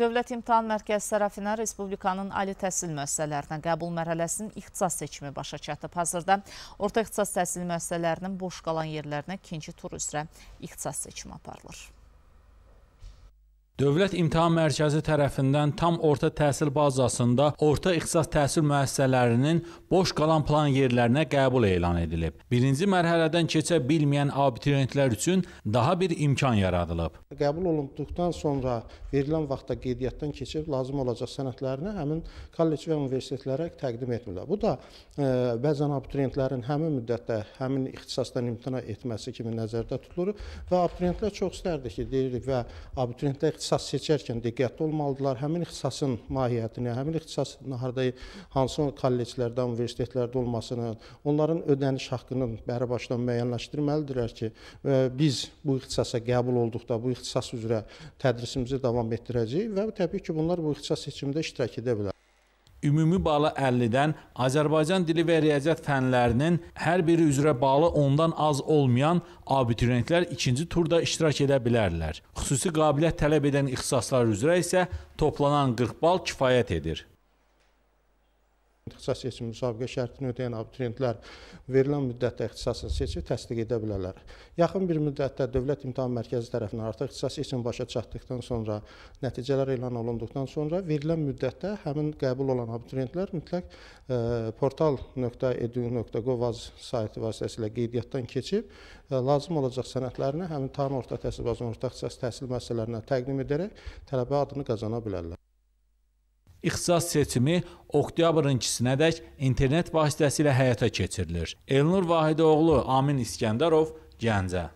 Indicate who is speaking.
Speaker 1: Dövlət İmtahan Mərkəzi tərəfindən Respublikanın ali təhsil müəssisələrinə qəbul mərhələsinin ixtisas seçimi başa çatıb. Hazırda orta ixtisas təhsil müəssisələrinin boş qalan yerlərinə ikinci tur üzrə ixtisas seçimi aparılır. Dövlət İmtahan Mərkəzi tərəfindən tam orta təhsil bazasında orta ixtisas təhsil müəssisələrinin boş qalan plan yerlərinə qəbul elan edilib. Birinci mərhələdən keçə bilməyən abituriyentlər üçün daha bir imkan yaradılıb.
Speaker 2: Qəbul olunduqdan sonra verilən vaxtda qeydiyyatdan keçib lazım olacaq sənədlərini həmin kollec və universitetlərə təqdim etmirlər. Bu da ə, e, bəzən abituriyentlərin həmin müddətdə həmin ixtisasdan imtina etməsi kimi nəzərdə tutulur və abituriyentlər çox istərdi ki, deyirik və abituriyentlər ixtisas seçərkən diqqətli olmalıdırlar. Həmin ixtisasın mahiyyətini, həmin ixtisas naharda hansı kolleclərdə, universitetlərdə olmasını, onların ödəniş haqqının bəri başdan müəyyənləşdirməlidirlər ki, biz bu ixtisasa qəbul olduqda bu ixtisas üzrə tədrisimizi davam etdirəcəyik və təbii ki, bunlar bu ixtisas seçimində iştirak edə bilər ümumi balı 50-dən, Azərbaycan
Speaker 1: dili və riyaziyyat fənlərinin hər biri üzrə balı ondan az olmayan abituriyentlər ikinci turda iştirak edə bilərlər. Xüsusi qabiliyyət tələb edən ixtisaslar üzrə isə
Speaker 2: toplanan 40 bal kifayət edir. İxtisas seçimi müsabiqə şərtini ödəyən abituriyentlər verilən müddətdə ixtisasını seçib təsdiq edə bilərlər. Yaxın bir müddətdə Dövlət İmtahan Mərkəzi tərəfindən artıq ixtisas seçimi başa çatdıqdan sonra, nəticələr elan olunduqdan sonra verilən müddətdə həmin qəbul olan abituriyentlər mütləq e, portal.edu.gov.az saytı vasitəsilə qeydiyyatdan keçib e, lazım olacaq sənədlərini həmin tam orta təhsil bazlı orta ixtisas təhsil müəssisələrinə təqdim edərək tələbə adını qazana bilərlər
Speaker 1: ixtisas seçimi oktyabrın 2-sinədək internet vasitəsilə həyata keçirilir. Elnur Vahidoğlu, Amin İskəndərov, Gəncə.